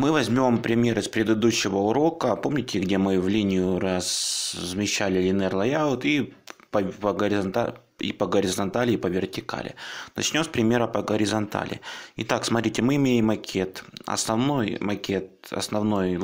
Мы возьмем пример из предыдущего урока. Помните, где мы в линию размещали linear layout и по, по горизонтали, и по горизонтали, и по вертикали. Начнем с примера по горизонтали. Итак, смотрите, мы имеем макет. Основной макет, основной,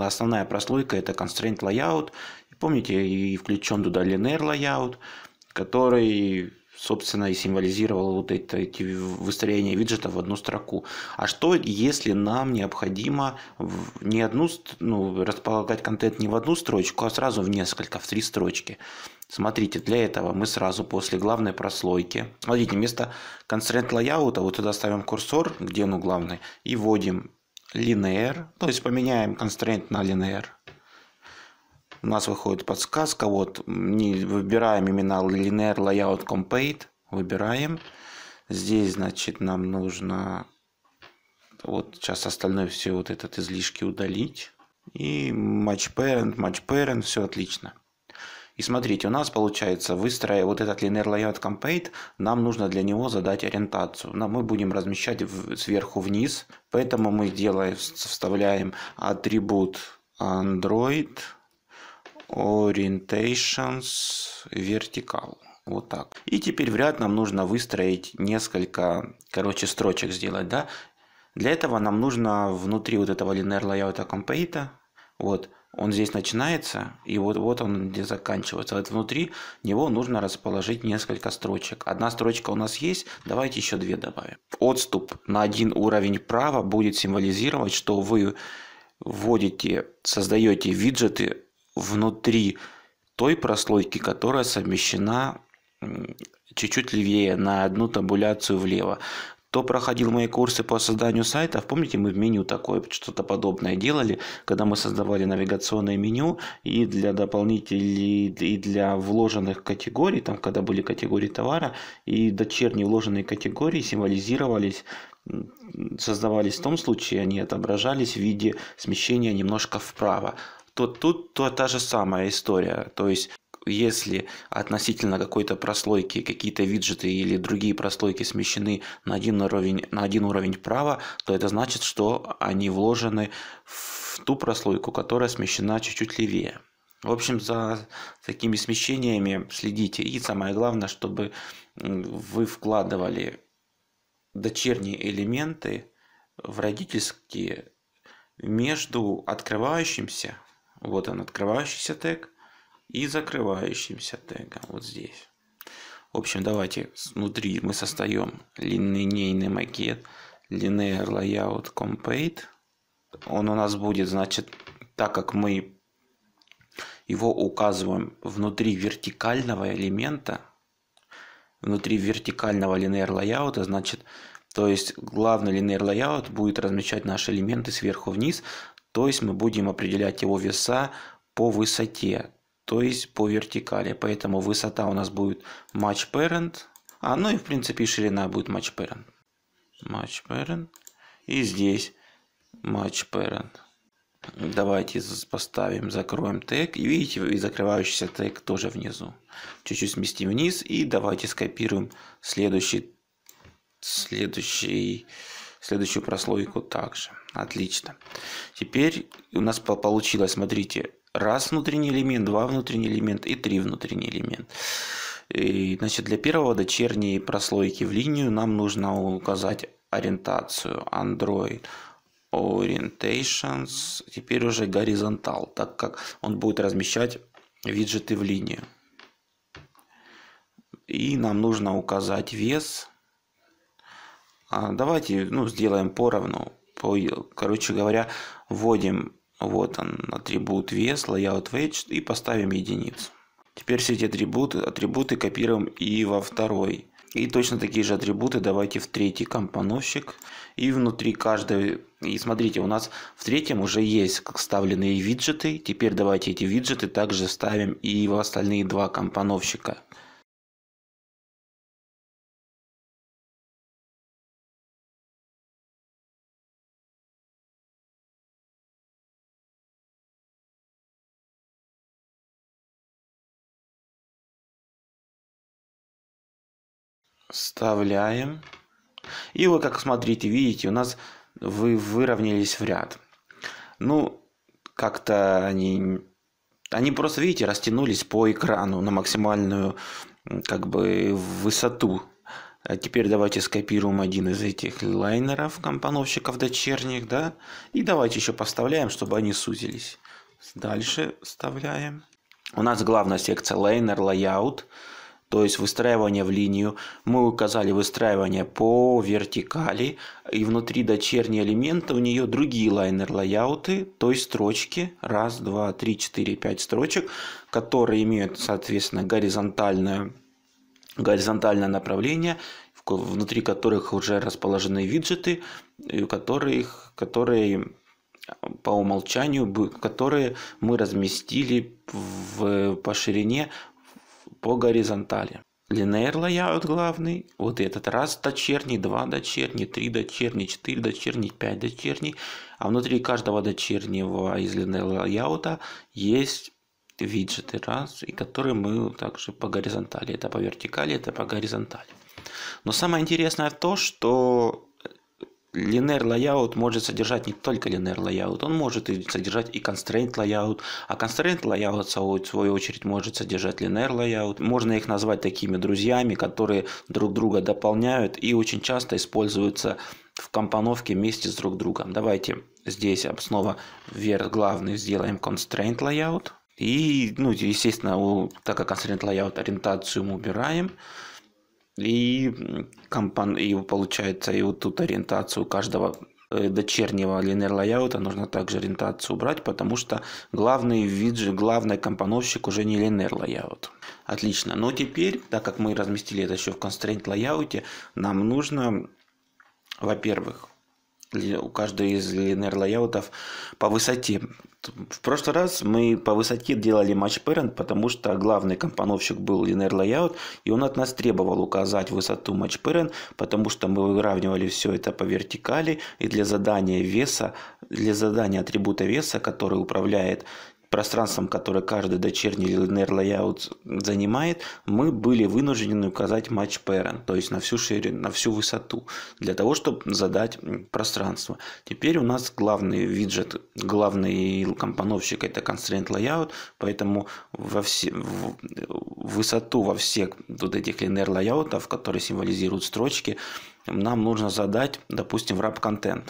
основная прослойка это constraint layout. Помните, и включен туда linear layout, который собственно, и символизировал вот это, эти выстроения виджетов в одну строку. А что, если нам необходимо не одну, ну, располагать контент не в одну строчку, а сразу в несколько, в три строчки? Смотрите, для этого мы сразу после главной прослойки, смотрите, вместо constraint layout, а вот туда ставим курсор, где он ну, главный, и вводим linear, то есть поменяем constraint на linear – у нас выходит подсказка, вот не выбираем имена Linear Layout Complete, выбираем. Здесь, значит, нам нужно вот сейчас остальное все вот этот излишки удалить. И match parent, match parent, все отлично. И смотрите, у нас получается, выстроя вот этот linear layout complete, нам нужно для него задать ориентацию. Но мы будем размещать сверху вниз, поэтому мы делаем, вставляем атрибут Android Orientations Vertical. Вот так. И теперь в ряд нам нужно выстроить несколько, короче, строчек сделать, да. Для этого нам нужно внутри вот этого linear layout complete, вот, он здесь начинается, и вот, вот он где заканчивается. Вот внутри него нужно расположить несколько строчек. Одна строчка у нас есть, давайте еще две добавим. Отступ на один уровень права будет символизировать, что вы вводите, создаете виджеты внутри той прослойки, которая совмещена чуть-чуть левее, на одну табуляцию влево. Кто проходил мои курсы по созданию сайтов, помните, мы в меню такое, что-то подобное делали, когда мы создавали навигационное меню, и для дополнителей, и для вложенных категорий, там, когда были категории товара, и дочерние вложенные категории символизировались создавались в том случае, они отображались в виде смещения немножко вправо то тут то та же самая история. То есть если относительно какой-то прослойки какие-то виджеты или другие прослойки смещены на один уровень, на один уровень права, то это значит, что они вложены в ту прослойку, которая смещена чуть-чуть левее. В общем, за такими смещениями следите. И самое главное, чтобы вы вкладывали дочерние элементы в родительские между открывающимся вот он, открывающийся тег и закрывающимся тегом вот здесь. В общем, давайте внутри мы создаем линейный макет linear layout compate. Он у нас будет, значит, так как мы его указываем внутри вертикального элемента, внутри вертикального linear layout, значит, то есть главный linear layout будет размещать наши элементы сверху вниз, то есть мы будем определять его веса по высоте, то есть по вертикали. Поэтому высота у нас будет match parent, а ну и в принципе ширина будет match parent. Match parent. И здесь match parent. Давайте поставим, закроем тег. И видите, и закрывающийся тег тоже внизу. Чуть-чуть сместим вниз и давайте скопируем следующий, следующий следующую прослойку также. Отлично. Теперь у нас получилось, смотрите, раз внутренний элемент, два внутренний элемент и три внутренний элемент. И, значит, для первого дочерней прослойки в линию нам нужно указать ориентацию Android Orientations, теперь уже горизонтал, так как он будет размещать виджеты в линию. И нам нужно указать вес а, давайте ну, сделаем поровну. Короче говоря, вводим вот он, атрибут вес, layout wedge и поставим единицу. Теперь все эти атрибуты, атрибуты копируем и во второй. И точно такие же атрибуты давайте в третий компоновщик. И внутри каждого И смотрите, у нас в третьем уже есть вставленные виджеты. Теперь давайте эти виджеты также вставим и в остальные два компоновщика. Вставляем. И вот как смотрите, видите, у нас вы выровнялись в ряд. Ну, как-то они... Они просто, видите, растянулись по экрану на максимальную как бы высоту. А теперь давайте скопируем один из этих лайнеров, компоновщиков дочерних, да? И давайте еще поставляем, чтобы они сузились. Дальше вставляем. У нас главная секция лайнер, layout то есть выстраивание в линию. Мы указали выстраивание по вертикали, и внутри дочерние элементы у нее другие лайнер лайауты есть строчки, раз, два, три, четыре, пять строчек, которые имеют, соответственно, горизонтальное, горизонтальное направление, внутри которых уже расположены виджеты, которые которые по умолчанию, которые мы разместили в, по ширине по горизонтали. Linear layout главный, вот этот раз дочерний, два дочерний, три дочерний, четыре дочерний, пять дочерний. А внутри каждого дочернего из linear layout есть виджеты раз, и которые мы также по горизонтали. Это по вертикали, это по горизонтали. Но самое интересное то, что Linear layout может содержать не только linear layout, он может содержать и constraint layout, а constraint layout, в свою очередь, может содержать linear layout. Можно их назвать такими друзьями, которые друг друга дополняют и очень часто используются в компоновке вместе с друг другом. Давайте здесь снова вверх главный сделаем constraint layout. И, ну, естественно, так как constraint layout ориентацию мы убираем, и, компан... и получается, и вот тут ориентацию каждого э, дочернего линер лайаута нужно также ориентацию убрать, потому что главный виджет, главный компоновщик уже не линер лайаут. Отлично. Но теперь, так как мы разместили это еще в constraint лайауте, нам нужно, во-первых, у каждого из linear лайаутов по высоте. В прошлый раз мы по высоте делали матч parent, потому что главный компоновщик был linear layout, и он от нас требовал указать высоту матч parent, потому что мы выравнивали все это по вертикали, и для задания веса, для задания атрибута веса, который управляет пространством, которое каждый дочерний linear layout занимает, мы были вынуждены указать match parent, то есть на всю ширину, на всю высоту, для того, чтобы задать пространство. Теперь у нас главный виджет, главный компоновщик это constraint layout, поэтому во все, в, высоту во всех вот этих linear layout, которые символизируют строчки, нам нужно задать, допустим, wrap content.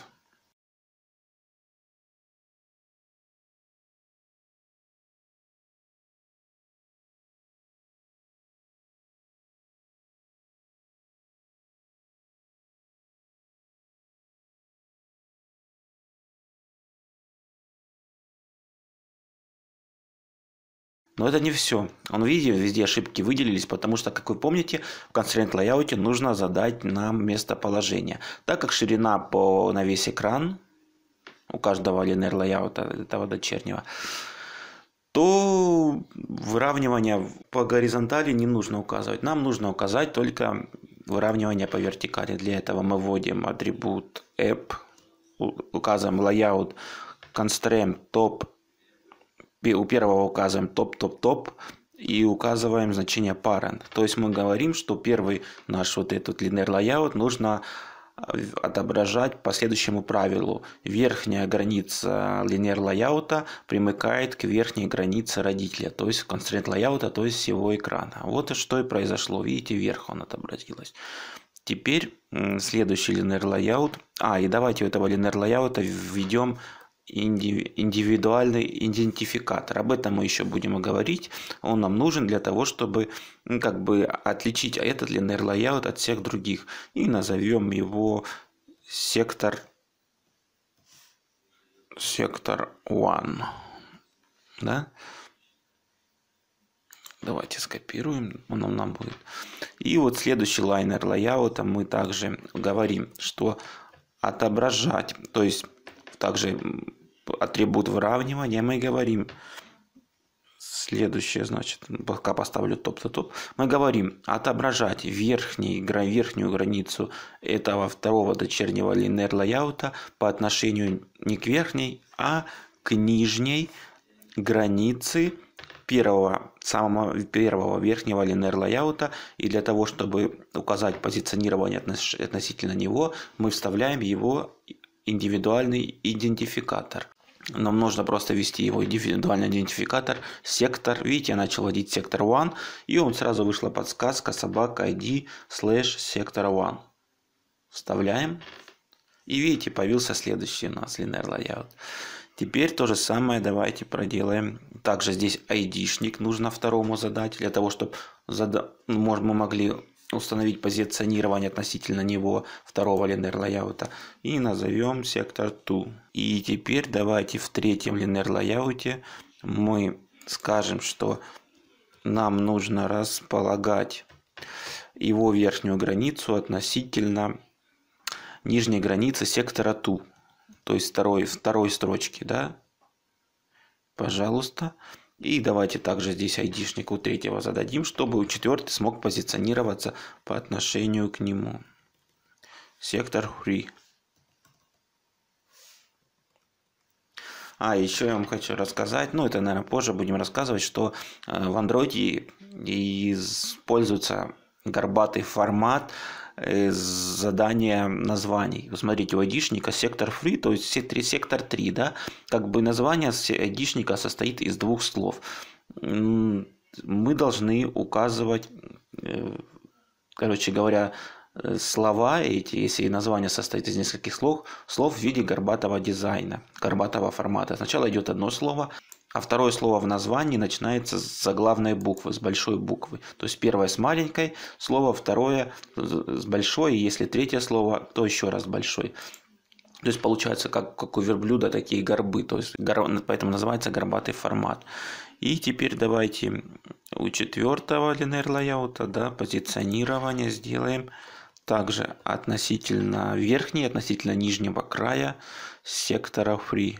Но это не все. Он видео везде ошибки выделились, потому что, как вы помните, в Constraint Layout нужно задать нам местоположение. Так как ширина по, на весь экран у каждого linear layout этого дочернего, то выравнивание по горизонтали не нужно указывать. Нам нужно указать только выравнивание по вертикали. Для этого мы вводим атрибут app, указываем layout constraint top у первого указываем топ-топ-топ, и указываем значение parent. То есть мы говорим, что первый наш вот этот linear layout нужно э, отображать по следующему правилу. Верхняя граница linear layout примыкает к верхней границе родителя, то есть constraint layout, то есть всего экрана. Вот и что и произошло. Видите, вверх он отобразилось. Теперь следующий linear layout. А, и давайте у этого linear layout введем индивидуальный идентификатор. Об этом мы еще будем говорить. Он нам нужен для того, чтобы ну, как бы отличить этот linear layout от всех других. И назовем его сектор сектор one. Да? Давайте скопируем, он нам, будет. И вот следующий лайнер layout мы также говорим, что отображать, то есть также атрибут выравнивания мы говорим следующее, значит, пока поставлю топ-то-топ, мы говорим отображать верхний, верхнюю границу этого второго дочернего линер лайаута по отношению не к верхней, а к нижней границе первого, самого первого верхнего линер лайаута. И для того, чтобы указать позиционирование относительно него, мы вставляем его индивидуальный идентификатор. Нам нужно просто ввести его индивидуальный идентификатор, сектор. Видите, я начал вводить сектор one, и он сразу вышла подсказка собака ID slash сектор one. Вставляем. И видите, появился следующий у нас linear layout. Теперь то же самое давайте проделаем. Также здесь ID-шник нужно второму задать, для того, чтобы зада... Ну, мы могли установить позиционирование относительно него второго линейного лайаута и назовем сектор to. И теперь давайте в третьем линейном лайауте мы скажем, что нам нужно располагать его верхнюю границу относительно нижней границы сектора to, то есть второй, второй строчки, да? Пожалуйста. И давайте также здесь айдишнику третьего зададим, чтобы у четвертый смог позиционироваться по отношению к нему. Сектор free. А, еще я вам хочу рассказать, ну это, наверное, позже будем рассказывать, что э, в Android используется горбатый формат, Э, задание названий. Вы Смотрите, у айдишника сектор free, то есть сектор 3, да, как бы название айдишника состоит из двух слов. Мы должны указывать, э, короче говоря, э, слова эти, если название состоит из нескольких слов, слов в виде горбатого дизайна, горбатого формата. Сначала идет одно слово, а второе слово в названии начинается с заглавной буквы, с большой буквы. То есть первое с маленькой, слово второе с большой, и если третье слово, то еще раз большой. То есть получается, как, как у верблюда такие горбы, то есть гор... поэтому называется горбатый формат. И теперь давайте у четвертого линейр лайаута да, позиционирование сделаем также относительно верхней, относительно нижнего края сектора free.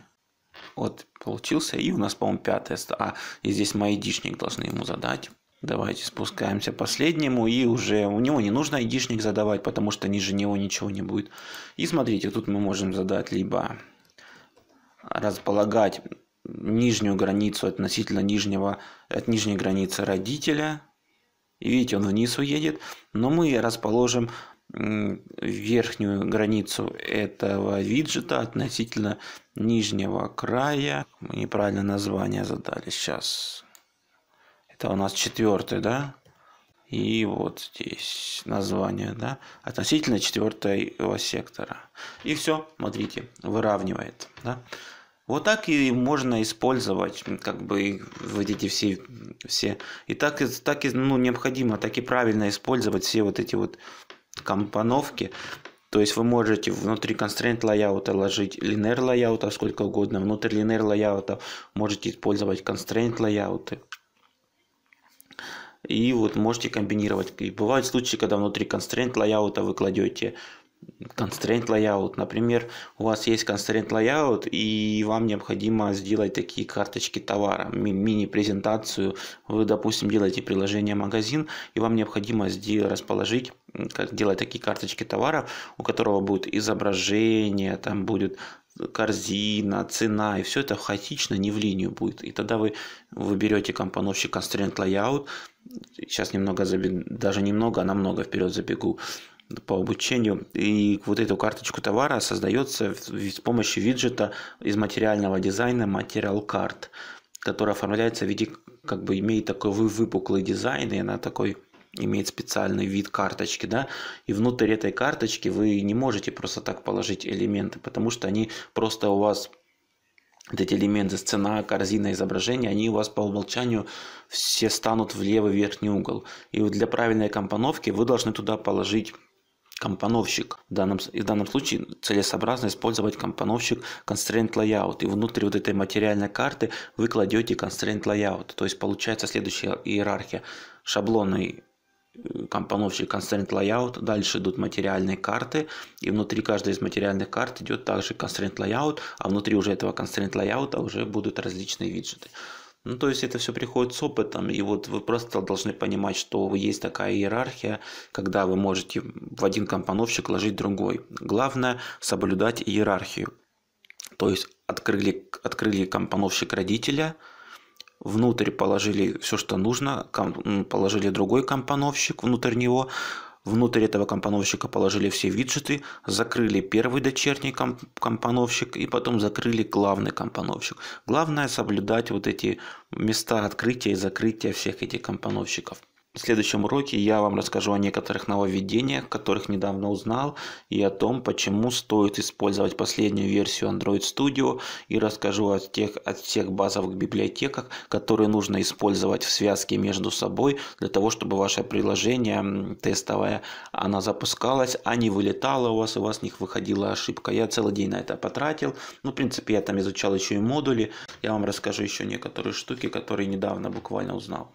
Вот, получился. И у нас, по-моему, пятая... А, и здесь мы айдишник должны ему задать. Давайте спускаемся последнему, и уже у него не нужно айдишник задавать, потому что ниже него ничего не будет. И смотрите, тут мы можем задать либо располагать нижнюю границу относительно нижнего, от нижней границы родителя. И видите, он вниз уедет. Но мы расположим верхнюю границу этого виджета относительно нижнего края. Мы неправильно название задали сейчас. Это у нас четвертый, да? И вот здесь название, да? Относительно четвертого сектора. И все, смотрите, выравнивает, да? Вот так и можно использовать, как бы вот эти все, все. И так, так и ну, необходимо, так и правильно использовать все вот эти вот компоновки. То есть вы можете внутри constraint layout ложить linear layout а сколько угодно, внутри linear layout можете использовать constraint layout. И вот можете комбинировать. И бывают случаи, когда внутри constraint layout вы кладете constraint layout. Например, у вас есть constraint layout, и вам необходимо сделать такие карточки товара, ми мини-презентацию. Вы, допустим, делаете приложение магазин, и вам необходимо сделать расположить как делать такие карточки товара, у которого будет изображение, там будет корзина, цена, и все это хаотично, не в линию будет. И тогда вы, вы берете компоновщик Constraint Layout, сейчас немного, забег... даже немного, а намного вперед забегу, по обучению. И вот эту карточку товара создается с помощью виджета из материального дизайна Material Card, которая оформляется в виде, как бы имеет такой выпуклый дизайн, и она такой имеет специальный вид карточки, да, и внутрь этой карточки вы не можете просто так положить элементы, потому что они просто у вас эти элементы, сцена, корзина, изображение, они у вас по умолчанию все станут в левый верхний угол. И для правильной компоновки вы должны туда положить компоновщик. В данном, в данном случае целесообразно использовать компоновщик Constraint Layout. И внутри вот этой материальной карты вы кладете Constraint Layout. То есть получается следующая иерархия. Шаблонный э, компоновщик Constraint Layout, дальше идут материальные карты, и внутри каждой из материальных карт идет также Constraint Layout, а внутри уже этого Constraint Layout уже будут различные виджеты. Ну, то есть это все приходит с опытом, и вот вы просто должны понимать, что есть такая иерархия, когда вы можете в один компоновщик ложить другой. Главное – соблюдать иерархию. То есть открыли, открыли компоновщик родителя, внутрь положили все, что нужно, положили другой компоновщик внутрь него, Внутрь этого компоновщика положили все виджеты, закрыли первый дочерний комп компоновщик и потом закрыли главный компоновщик. Главное соблюдать вот эти места открытия и закрытия всех этих компоновщиков. В следующем уроке я вам расскажу о некоторых нововведениях, которых недавно узнал, и о том, почему стоит использовать последнюю версию Android Studio, и расскажу о тех, о тех базовых библиотеках, которые нужно использовать в связке между собой, для того, чтобы ваше приложение тестовое, оно запускалось, а не вылетало у вас, и у вас не выходила ошибка. Я целый день на это потратил. Ну, в принципе, я там изучал еще и модули. Я вам расскажу еще некоторые штуки, которые недавно буквально узнал.